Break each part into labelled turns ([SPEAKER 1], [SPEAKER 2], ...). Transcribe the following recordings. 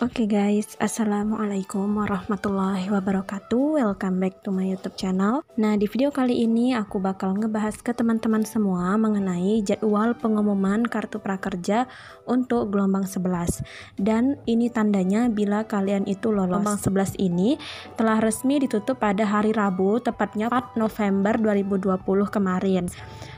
[SPEAKER 1] Oke okay guys, Assalamualaikum warahmatullahi wabarakatuh Welcome back to my youtube channel Nah di video kali ini aku bakal ngebahas ke teman-teman semua Mengenai jadwal pengumuman kartu prakerja untuk gelombang 11 Dan ini tandanya bila kalian itu lolos Gelombang 11 ini telah resmi ditutup pada hari Rabu Tepatnya 4 November 2020 kemarin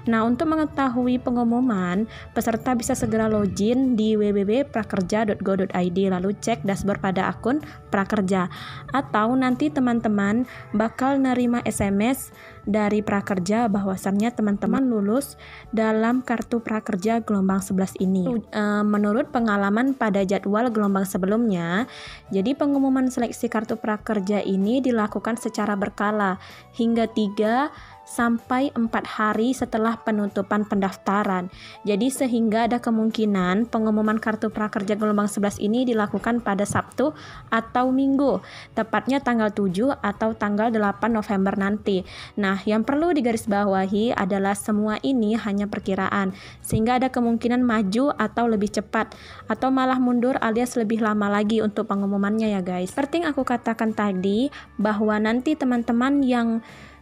[SPEAKER 1] Nah untuk mengetahui pengumuman Peserta bisa segera login di www.prakerja.go.id Lalu cek cek dashboard pada akun Prakerja atau nanti teman-teman bakal nerima SMS dari Prakerja bahwasannya teman-teman lulus dalam kartu Prakerja gelombang 11 ini. E, menurut pengalaman pada jadwal gelombang sebelumnya, jadi pengumuman seleksi kartu Prakerja ini dilakukan secara berkala hingga 3 sampai 4 hari setelah penutupan pendaftaran. Jadi sehingga ada kemungkinan pengumuman kartu prakerja gelombang 11 ini dilakukan pada Sabtu atau Minggu, tepatnya tanggal 7 atau tanggal 8 November nanti. Nah, yang perlu digarisbawahi adalah semua ini hanya perkiraan, sehingga ada kemungkinan maju atau lebih cepat atau malah mundur alias lebih lama lagi untuk pengumumannya ya guys. Seperti yang aku katakan tadi bahwa nanti teman-teman yang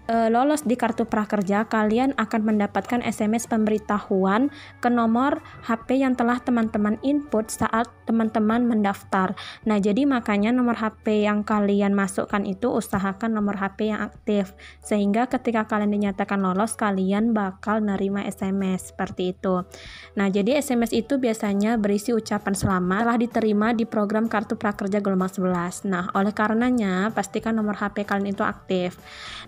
[SPEAKER 1] Eh, lolos di kartu prakerja, kalian akan mendapatkan SMS pemberitahuan ke nomor HP yang telah teman-teman input saat teman-teman mendaftar. Nah, jadi makanya nomor HP yang kalian masukkan itu usahakan nomor HP yang aktif sehingga ketika kalian dinyatakan lolos, kalian bakal nerima SMS seperti itu. Nah, jadi SMS itu biasanya berisi ucapan selamat telah diterima di program kartu prakerja gelombang 11. Nah, oleh karenanya pastikan nomor HP kalian itu aktif.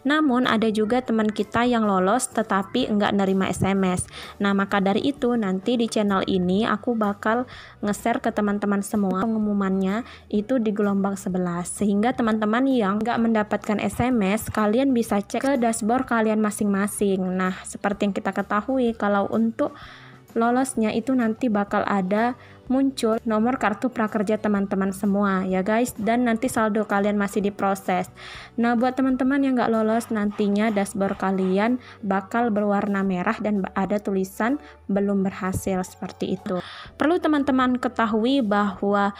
[SPEAKER 1] Namun namun ada juga teman kita yang lolos tetapi enggak nerima SMS. Nah, maka dari itu nanti di channel ini aku bakal nge-share ke teman-teman semua pengumumannya itu di gelombang 11 sehingga teman-teman yang enggak mendapatkan SMS kalian bisa cek ke dashboard kalian masing-masing. Nah, seperti yang kita ketahui kalau untuk lolosnya itu nanti bakal ada muncul nomor kartu prakerja teman-teman semua ya guys dan nanti saldo kalian masih diproses nah buat teman-teman yang gak lolos nantinya dashboard kalian bakal berwarna merah dan ada tulisan belum berhasil seperti itu perlu teman-teman ketahui bahwa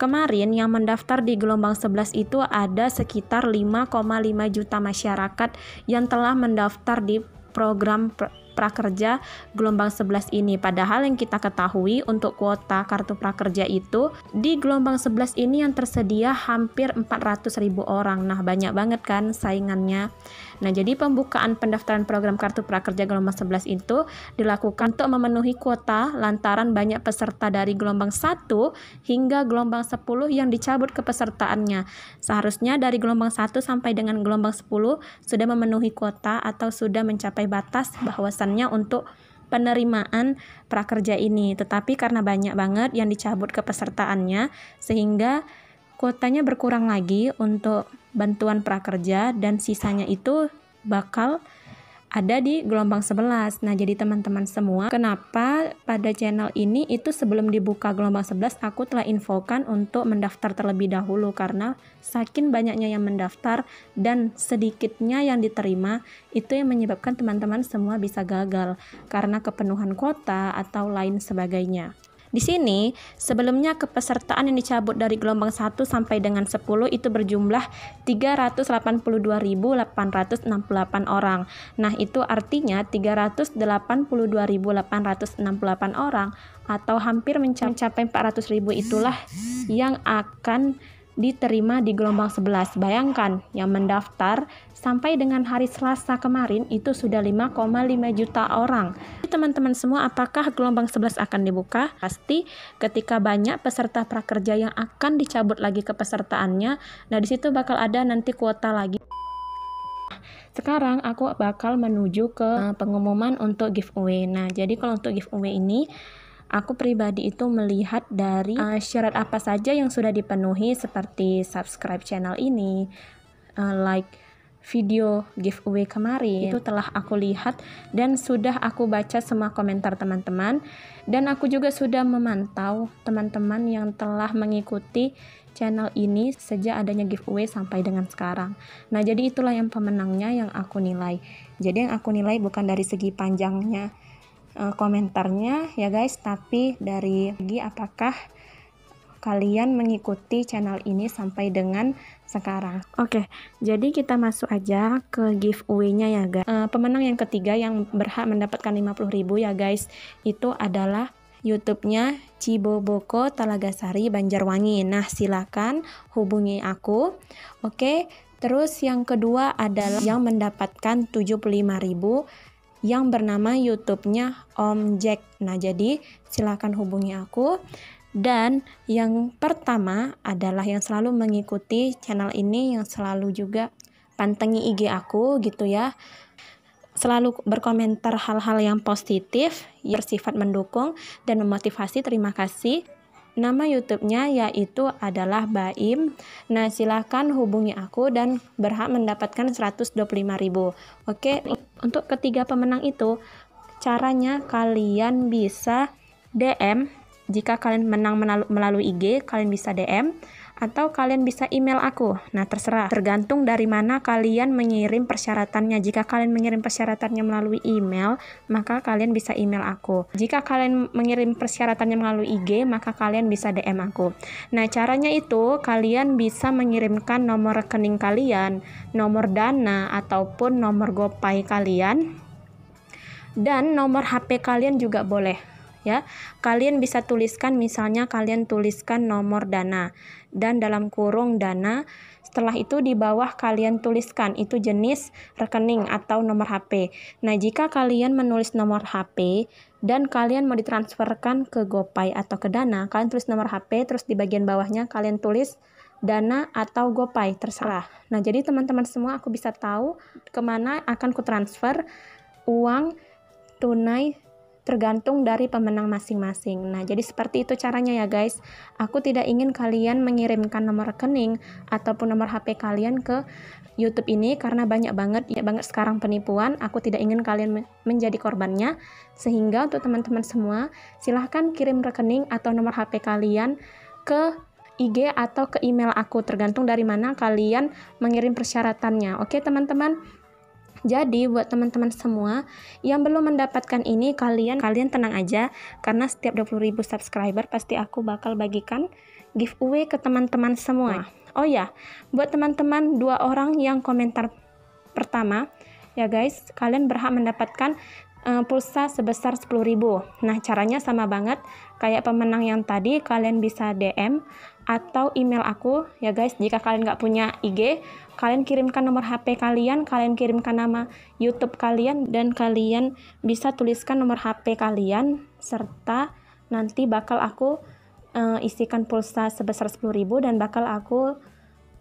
[SPEAKER 1] Kemarin yang mendaftar di gelombang 11 itu ada sekitar 5,5 juta masyarakat yang telah mendaftar di program prakerja gelombang 11 ini. Padahal yang kita ketahui untuk kuota kartu prakerja itu di gelombang 11 ini yang tersedia hampir 400 ribu orang. Nah, banyak banget kan saingannya. Nah, jadi pembukaan pendaftaran program kartu prakerja gelombang 11 itu dilakukan untuk memenuhi kuota lantaran banyak peserta dari gelombang 1 hingga gelombang 10 yang dicabut kepesertaannya. Seharusnya dari gelombang 1 sampai dengan gelombang 10 sudah memenuhi kuota atau sudah mencapai batas bahwa alasannya untuk penerimaan prakerja ini. Tetapi karena banyak banget yang dicabut kepesertaannya sehingga kuotanya berkurang lagi untuk bantuan prakerja dan sisanya itu bakal ada di gelombang 11. Nah, jadi teman-teman semua, kenapa pada channel ini itu sebelum dibuka gelombang 11 aku telah infokan untuk mendaftar terlebih dahulu karena saking banyaknya yang mendaftar dan sedikitnya yang diterima, itu yang menyebabkan teman-teman semua bisa gagal karena kepenuhan kuota atau lain sebagainya. Di sini, sebelumnya kepesertaan yang dicabut dari gelombang 1 sampai dengan 10 itu berjumlah 382.868 orang. Nah, itu artinya 382.868 orang atau hampir mencapai 400.000 itulah yang akan diterima di gelombang 11. Bayangkan yang mendaftar sampai dengan hari Selasa kemarin itu sudah 5,5 juta orang. Teman-teman semua, apakah gelombang 11 akan dibuka? Pasti ketika banyak peserta prakerja yang akan dicabut lagi kepesertaannya, nah di situ bakal ada nanti kuota lagi. Sekarang aku bakal menuju ke eh, pengumuman untuk giveaway. Nah, jadi kalau untuk giveaway ini Aku pribadi itu melihat dari uh, syarat apa saja yang sudah dipenuhi seperti subscribe channel ini, uh, like video giveaway kemarin itu telah aku lihat dan sudah aku baca semua komentar teman-teman dan aku juga sudah memantau teman-teman yang telah mengikuti channel ini sejak adanya giveaway sampai dengan sekarang. Nah, jadi itulah yang pemenangnya yang aku nilai. Jadi yang aku nilai bukan dari segi panjangnya uh, komentarnya ya guys tapi dari lagi apakah kalian mengikuti channel ini sampai dengan sekarang. Oke, jadi kita masuk aja ke giveaway-nya ya guys. Uh, pemenang yang ketiga yang berhak mendapatkan ribu ya guys, itu adalah YouTube-nya Ciboboko Talagasari Banjarwangi. Nah, silakan hubungi aku. Oke, terus yang kedua adalah yang mendapatkan 75.000 yang bernama YouTube-nya Om Jack. Nah, jadi silakan hubungi aku. Dan yang pertama adalah yang selalu mengikuti channel ini, yang selalu juga pantengi IG aku gitu ya. Selalu berkomentar hal-hal yang positif, bersifat mendukung dan memotivasi. Terima kasih. Nama YouTube-nya yaitu adalah Baim. Nah, silahkan hubungi aku dan berhak mendapatkan 125.000. Oke, untuk ketiga pemenang itu caranya kalian bisa DM jika kalian menang melalui IG, kalian bisa DM atau kalian bisa email aku. Nah, terserah tergantung dari mana kalian mengirim persyaratannya. Jika kalian mengirim persyaratannya melalui email, maka kalian bisa email aku. Jika kalian mengirim persyaratannya melalui IG, maka kalian bisa DM aku. Nah, caranya itu kalian bisa mengirimkan nomor rekening kalian, nomor Dana ataupun nomor GoPay kalian dan nomor HP kalian juga boleh ya. Kalian bisa tuliskan misalnya kalian tuliskan nomor dana dan dalam kurung dana setelah itu di bawah kalian tuliskan itu jenis rekening atau nomor HP. Nah, jika kalian menulis nomor HP dan kalian mau ditransferkan ke GoPay atau ke Dana, kalian tulis nomor HP terus di bagian bawahnya kalian tulis Dana atau GoPay, terserah. Nah, jadi teman-teman semua aku bisa tahu kemana akan ku transfer uang tunai tergantung dari pemenang masing-masing. Nah, jadi seperti itu caranya ya guys. Aku tidak ingin kalian mengirimkan nomor rekening ataupun nomor HP kalian ke YouTube ini karena banyak banget ya banget sekarang penipuan. Aku tidak ingin kalian menjadi korbannya. Sehingga untuk teman-teman semua, silahkan kirim rekening atau nomor HP kalian ke IG atau ke email aku tergantung dari mana kalian mengirim persyaratannya. Oke, teman-teman. Jadi buat teman-teman semua yang belum mendapatkan ini kalian kalian tenang aja karena setiap 20.000 subscriber pasti aku bakal bagikan giveaway ke teman-teman semua. Nah. Oh ya, buat teman-teman dua orang yang komentar pertama ya guys, kalian berhak mendapatkan uh, pulsa sebesar 10.000. Nah, caranya sama banget kayak pemenang yang tadi, kalian bisa DM atau email aku ya guys jika kalian nggak punya IG kalian kirimkan nomor HP kalian kalian kirimkan nama YouTube kalian dan kalian bisa tuliskan nomor HP kalian serta nanti bakal aku uh, isikan pulsa sebesar 10.000 dan bakal aku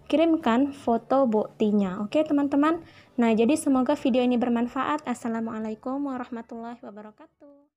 [SPEAKER 1] kirimkan foto buktinya oke teman-teman nah jadi semoga video ini bermanfaat assalamualaikum warahmatullahi wabarakatuh